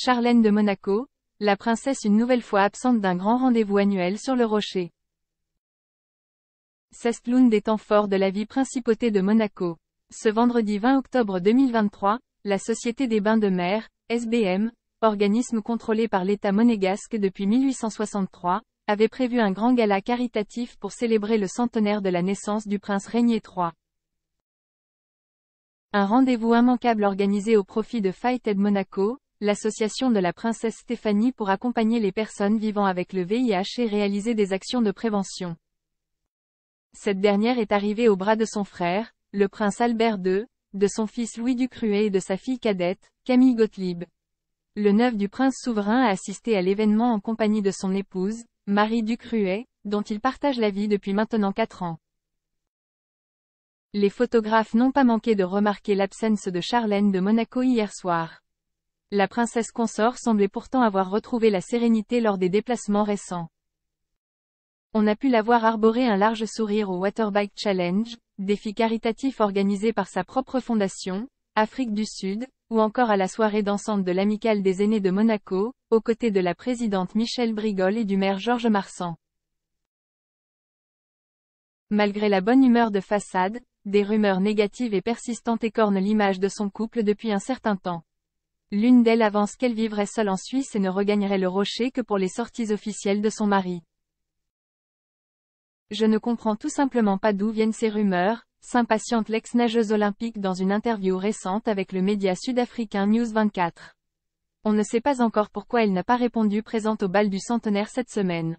Charlène de Monaco, la princesse une nouvelle fois absente d'un grand rendez-vous annuel sur le rocher. C'est l'une des temps forts de la vie principauté de Monaco. Ce vendredi 20 octobre 2023, la Société des Bains de Mer, SBM, organisme contrôlé par l'État monégasque depuis 1863, avait prévu un grand gala caritatif pour célébrer le centenaire de la naissance du prince Régnier III. Un rendez-vous immanquable organisé au profit de Fighted Monaco, l'association de la princesse Stéphanie pour accompagner les personnes vivant avec le VIH et réaliser des actions de prévention. Cette dernière est arrivée au bras de son frère, le prince Albert II, de son fils Louis Ducruet et de sa fille cadette, Camille Gottlieb. Le neuf du prince souverain a assisté à l'événement en compagnie de son épouse, Marie Ducruet, dont il partage la vie depuis maintenant quatre ans. Les photographes n'ont pas manqué de remarquer l'absence de Charlène de Monaco hier soir. La princesse consort semblait pourtant avoir retrouvé la sérénité lors des déplacements récents. On a pu la voir arborer un large sourire au Waterbike Challenge, défi caritatif organisé par sa propre fondation, Afrique du Sud, ou encore à la soirée dansante de l'Amicale des aînés de Monaco, aux côtés de la présidente Michelle Brigol et du maire Georges Marsan. Malgré la bonne humeur de façade, des rumeurs négatives et persistantes écornent l'image de son couple depuis un certain temps. L'une d'elles avance qu'elle vivrait seule en Suisse et ne regagnerait le rocher que pour les sorties officielles de son mari. Je ne comprends tout simplement pas d'où viennent ces rumeurs, s'impatiente l'ex-nageuse olympique dans une interview récente avec le média sud-africain News 24. On ne sait pas encore pourquoi elle n'a pas répondu présente au bal du centenaire cette semaine.